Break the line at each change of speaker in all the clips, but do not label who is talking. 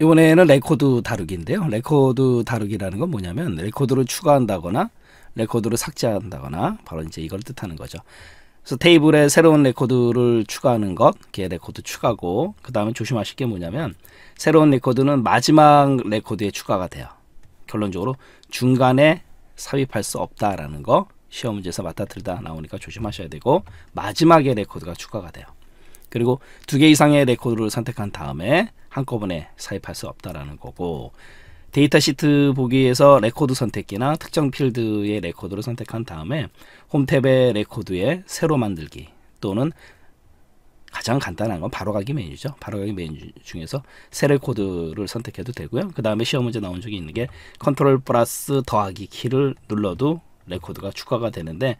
이번에는 레코드 다루기인데요. 레코드 다루기라는 건 뭐냐면 레코드를 추가한다거나 레코드를 삭제한다거나 바로 이제 이걸 뜻하는 거죠. 그래서 테이블에 새로운 레코드를 추가하는 것, 게 레코드 추가고 그 다음에 조심하실 게 뭐냐면 새로운 레코드는 마지막 레코드에 추가가 돼요. 결론적으로 중간에 삽입할 수 없다라는 거 시험 문제에서 맞다틀다 나오니까 조심하셔야 되고 마지막에 레코드가 추가가 돼요. 그리고 두 개 이상의 레코드를 선택한 다음에 한꺼번에 사입할 수 없다라는 거고 데이터 시트 보기에서 레코드 선택기나 특정 필드의 레코드를 선택한 다음에 홈탭의 레코드에 새로 만들기 또는 가장 간단한 건 바로가기 메뉴죠. 바로가기 메뉴 중에서 새 레코드를 선택해도 되고요. 그 다음에 시험 문제 나온 적이 있는 게 컨트롤 플러스 더하기 키를 눌러도 레코드가 추가가 되는데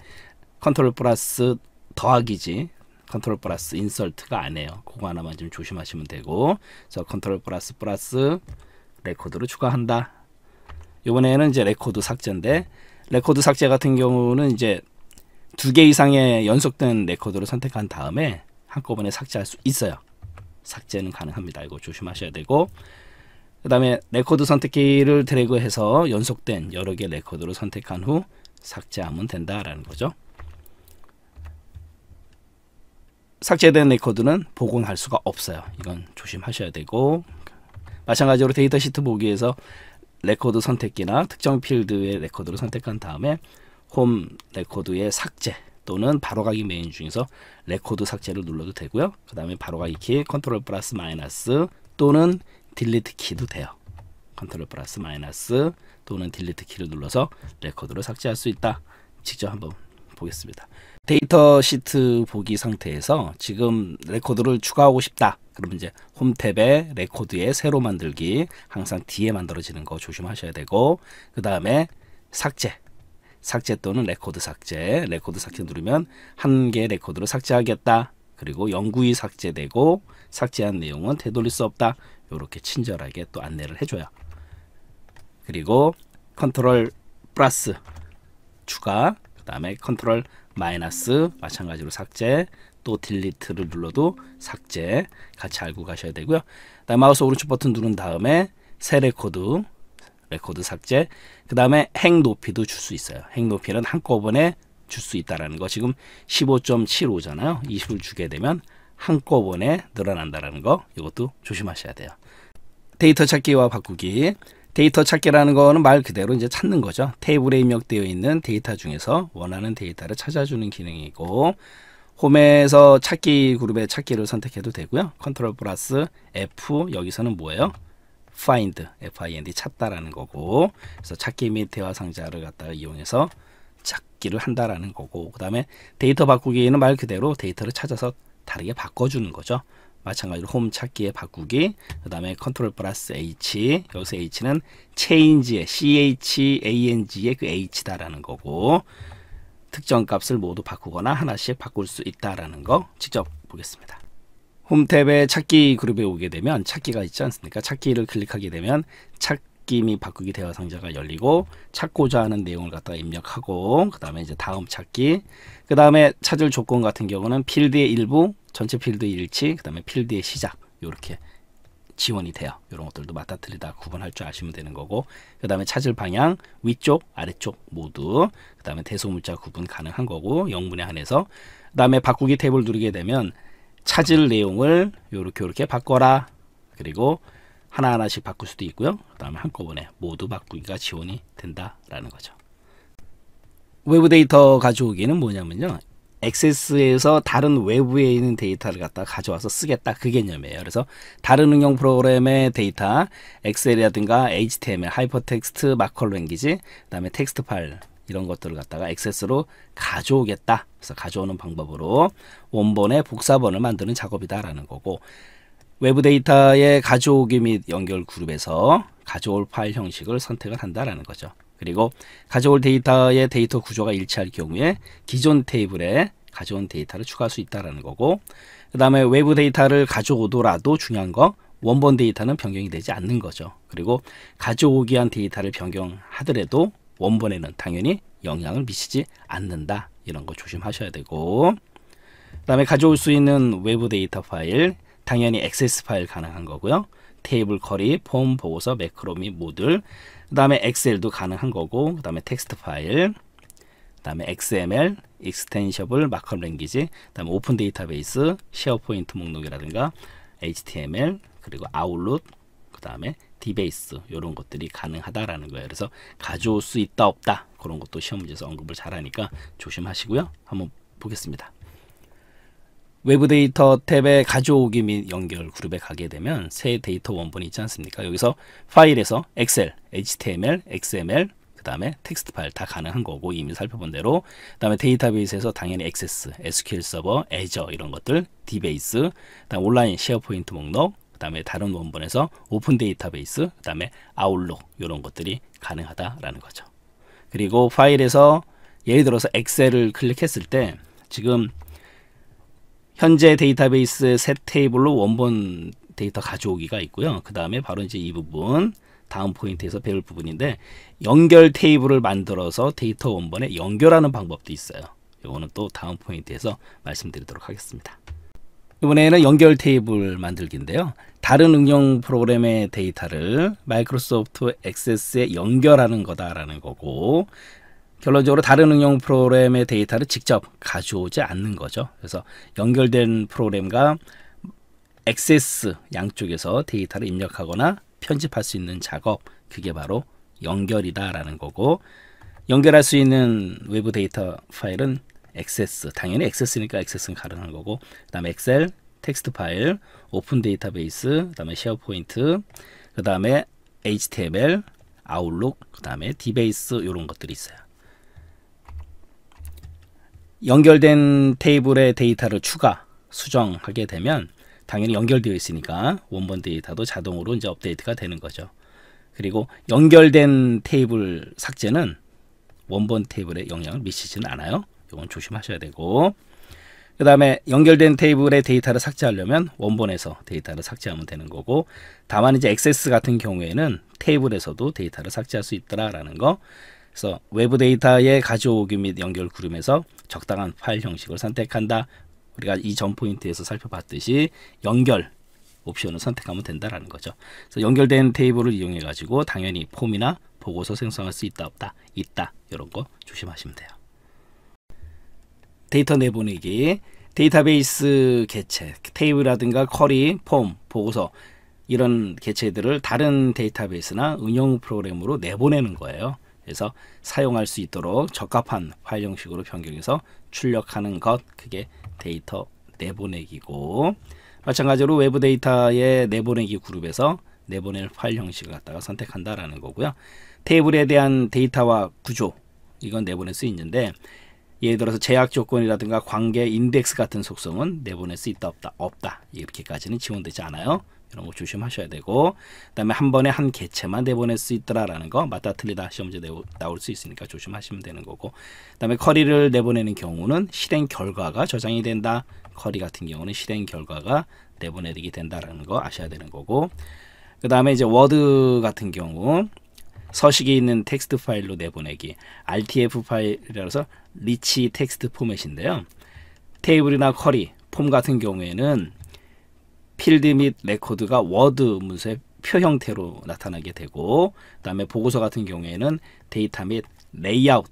컨트롤 플러스 더하기지 컨트롤 플러스 인설트가 아니에요 그거 하나만 좀 조심하시면 되고 그래서 컨트롤 플러스 플러스 레코드로 추가한다. 이번에는 이제 레코드 삭제인데 레코드 삭제 같은 경우는 이제 두 개 이상의 연속된 레코드를 선택한 다음에 한꺼번에 삭제할 수 있어요. 삭제는 가능합니다. 이거 조심하셔야 되고 그 다음에 레코드 선택키를 드래그해서 연속된 여러 개 레코드를 선택한 후 삭제하면 된다라는 거죠. 삭제된 레코드는 복원할 수가 없어요. 이건 조심하셔야 되고 마찬가지로 데이터 시트 보기에서 레코드 선택기나 특정 필드의 레코드를 선택한 다음에 홈 레코드의 삭제 또는 바로가기 메인 중에서 레코드 삭제를 눌러도 되고요. 그 다음에 바로가기 키 컨트롤 플러스 마이너스 또는 딜리트 키도 돼요. 컨트롤 플러스 마이너스 또는 딜리트 키를 눌러서 레코드를 삭제할 수 있다. 직접 한번 보겠습니다. 데이터 시트 보기 상태에서 지금 레코드를 추가하고 싶다. 그러면 이제 홈탭에 레코드에 새로 만들기 항상 뒤에 만들어지는 거 조심하셔야 되고 그 다음에 삭제 삭제 또는 레코드 삭제 레코드 삭제 누르면 한 개레코드를 삭제하겠다 그리고 영구히 삭제되고 삭제한 내용은 되돌릴 수 없다 이렇게 친절하게 또 안내를 해줘요 그리고 컨트롤 플러스 추가 다음에 컨트롤 마이너스 마찬가지로 삭제 또 딜리트를 눌러도 삭제 같이 알고 가셔야 되고요. 다음 마우스 오른쪽 버튼 누른 다음에 새 레코드 레코드 삭제 그 다음에 행 높이도 줄 수 있어요. 행 높이는 한꺼번에 줄 수 있다라는 거 지금 15.75잖아요. 20을 주게 되면 한꺼번에 늘어난다라는 거 이것도 조심하셔야 돼요. 데이터 찾기와 바꾸기 데이터 찾기라는 거는 말 그대로 이제 찾는 거죠. 테이블에 입력되어 있는 데이터 중에서 원하는 데이터를 찾아주는 기능이고 홈에서 찾기 그룹의 찾기를 선택해도 되고요. 컨트롤 플러스 F 여기서는 뭐예요? find, find 찾다라는 거고 그래서 찾기 및 대화 상자를 갖다가 이용해서 찾기를 한다라는 거고 그 다음에 데이터 바꾸기에는 말 그대로 데이터를 찾아서 다르게 바꿔주는 거죠. 마찬가지로 홈 찾기에 바꾸기 그 다음에 컨트롤 플러스 H 여기서 H는 change의 CHANG의 그 H다라는 거고 특정 값을 모두 바꾸거나 하나씩 바꿀 수 있다라는 거 직접 보겠습니다. 홈탭에 찾기 그룹에 오게 되면 찾기가 있지 않습니까? 찾기를 클릭하게 되면 찾기 및 바꾸기 대화 상자가 열리고 찾고자 하는 내용을 갖다가 입력하고 그 다음에 이제 다음 찾기 그 다음에 찾을 조건 같은 경우는 필드의 일부 전체 필드 일치, 그 다음에 필드의 시작 이렇게 지원이 돼요. 요런 것들도 맞다뜨리다 구분할 줄 아시면 되는 거고 그 다음에 찾을 방향 위쪽 아래쪽 모두 그 다음에 대소문자 구분 가능한 거고 영문에 한해서 그 다음에 바꾸기 탭을 누르게 되면 찾을 내용을 요렇게 요렇게 바꿔라 그리고 하나하나씩 바꿀 수도 있고요. 그 다음에 한꺼번에 모두 바꾸기가 지원이 된다라는 거죠. 외부 데이터 가져오기는 뭐냐면요. 액세스에서 다른 외부에 있는 데이터를 갖다 가져와서 가 쓰겠다 그 개념이에요. 그래서 다른 응용 프로그램의 데이터, 엑셀이라든가 HTML, 하이퍼텍스트 마컬 랭귀지, 그다음에 텍스트 파일 이런 것들을 갖다가 액세스로 가져오겠다. 그래서 가져오는 방법으로 원본의 복사본을 만드는 작업이다라는 거고 외부 데이터의 가져오기 및 연결 그룹에서 가져올 파일 형식을 선택을 한다라는 거죠. 그리고 가져올 데이터의 데이터 구조가 일치할 경우에 기존 테이블에 가져온 데이터를 추가할 수 있다는 거고 그 다음에 외부 데이터를 가져오더라도 중요한 거 원본 데이터는 변경이 되지 않는 거죠. 그리고 가져오기 위한 데이터를 변경하더라도 원본에는 당연히 영향을 미치지 않는다. 이런 거 조심하셔야 되고 그 다음에 가져올 수 있는 외부 데이터 파일 당연히 액세스 파일 가능한 거고요. 테이블 커리폼 보고서, 매크로 및 모듈, 그 다음에 엑셀도 가능한 거고, 그 다음에 텍스트 파일, 그 다음에 XML, 익스텐셔블, 마크업 랭귀지, 그 다음에 오픈 데이터베이스, 쉐어포인트 목록이라든가 HTML, 그리고 아웃룩, 그 다음에 디베이스 이런 것들이 가능하다라는 거예요. 그래서 가져올 수 있다 없다 그런 것도 시험 문제에서 언급을 잘하니까 조심하시고요. 한번 보겠습니다. 외부 데이터 탭에 가져오기 및 연결 그룹에 가게 되면 새 데이터 원본이 있지 않습니까? 여기서 파일에서 엑셀, HTML, XML, 그 다음에 텍스트 파일 다 가능한 거고 이미 살펴본 대로 그 다음에 데이터베이스에서 당연히 액세스, SQL 서버, 애저 이런 것들, 디베이스, 그다음 온라인 쉐어포인트 목록, 그 다음에 다른 원본에서 오픈 데이터베이스, 그 다음에 아울록 이런 것들이 가능하다라는 거죠. 그리고 파일에서 예를 들어서 엑셀을 클릭했을 때 지금 현재 데이터베이스 새 테이블로 원본 데이터 가져오기가 있고요. 그 다음에 바로 이제 이 부분 다음 포인트에서 배울 부분인데 연결 테이블을 만들어서 데이터 원본에 연결하는 방법도 있어요. 이거는 또 다음 포인트에서 말씀드리도록 하겠습니다. 이번에는 연결 테이블 만들기인데요. 다른 응용 프로그램의 데이터를 마이크로소프트 액세스에 연결하는 거다라는 거고 결론적으로 다른 응용 프로그램의 데이터를 직접 가져오지 않는 거죠. 그래서 연결된 프로그램과 액세스 양쪽에서 데이터를 입력하거나 편집할 수 있는 작업 그게 바로 연결이다라는 거고 연결할 수 있는 외부 데이터 파일은 액세스 당연히 액세스니까 액세스는 가능한 거고 그 다음에 엑셀 텍스트 파일 오픈 데이터베이스 그 다음에 쉐어포인트 그 다음에 HTML 아웃룩 그 다음에 디베이스 이런 것들이 있어요 연결된 테이블의 데이터를 추가, 수정하게 되면 당연히 연결되어 있으니까 원본 데이터도 자동으로 이제 업데이트가 되는 거죠. 그리고 연결된 테이블 삭제는 원본 테이블에 영향을 미치지는 않아요. 이건 조심하셔야 되고 그 다음에 연결된 테이블의 데이터를 삭제하려면 원본에서 데이터를 삭제하면 되는 거고 다만 이제 액세스 같은 경우에는 테이블에서도 데이터를 삭제할 수 있더라라는 거 그래서 외부 데이터의 가져오기 및 연결 그룹에서 적당한 파일 형식을 선택한다. 우리가 이 전 포인트에서 살펴봤듯이 연결 옵션을 선택하면 된다라는 거죠. 그래서 연결된 테이블을 이용해 가지고 당연히 폼이나 보고서 생성할 수 있다 없다 있다 이런 거 조심하시면 돼요. 데이터 내보내기 데이터베이스 개체 테이블이라든가 쿼리 폼 보고서 이런 개체들을 다른 데이터베이스나 응용 프로그램으로 내보내는 거예요. 그래서 사용할 수 있도록 적합한 파일 형식으로 변경해서 출력하는 것 그게 데이터 내보내기고 마찬가지로 외부 데이터의 내보내기 그룹에서 내보낼 파일 형식을 갖다가 선택한다라는 거고요. 테이블에 대한 데이터와 구조 이건 내보낼 수 있는데 예를 들어서 제약 조건이라든가 관계 인덱스 같은 속성은 내보낼 수 있다 없다 없다 이렇게까지는 지원되지 않아요. 이런 거 조심하셔야 되고 그다음에 한 번에 한 개체만 내보낼 수 있더라라는 거 맞다 틀리다 시험제 나올 수 있으니까 조심하시면 되는 거고 그다음에 커리를 내보내는 경우는 실행 결과가 저장이 된다 커리 같은 경우는 실행 결과가 내보내게 된다라는 거 아셔야 되는 거고 그 다음에 이제 워드 같은 경우 서식이 있는 텍스트 파일로 내보내기 RTF 파일이라서 리치 텍스트 포맷인데요 테이블이나 커리 폼 같은 경우에는 필드 및 레코드가 워드 문서의 표 형태로 나타나게 되고 그다음에 보고서 같은 경우에는 데이터 및 레이아웃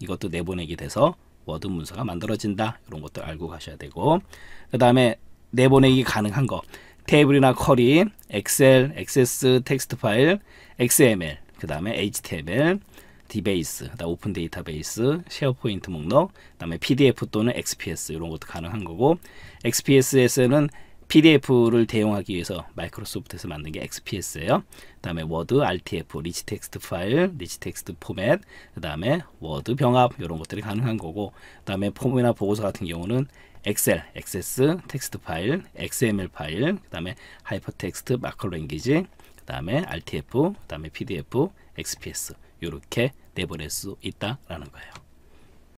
이것도 내보내게 돼서 워드 문서가 만들어진다 이런 것도 알고 가셔야 되고 그 다음에 내보내기 가능한 거 테이블이나 쿼리, 엑셀, 액세스 텍스트 파일, XML 그 다음에 HTML, 디베이스, 오픈 데이터베이스, 셰어포인트 목록, 그다음에 PDF 또는 XPS 이런 것도 가능한 거고 XPS에서는 PDF를 대용하기 위해서 마이크로소프트에서 만든 게 XPS예요. 그다음에 워드, RTF, 리치 텍스트 파일, 리치 텍스트 포맷, 그다음에 워드 병합 이런 것들이 가능한 거고, 그다음에 포맷이나 보고서 같은 경우는 엑셀, 엑세스, 텍스트 파일, XML 파일, 그다음에 하이퍼텍스트 마커 랭귀지, 그다음에 RTF, 그다음에 PDF, XPS 이렇게 내보낼 수 있다라는 거예요.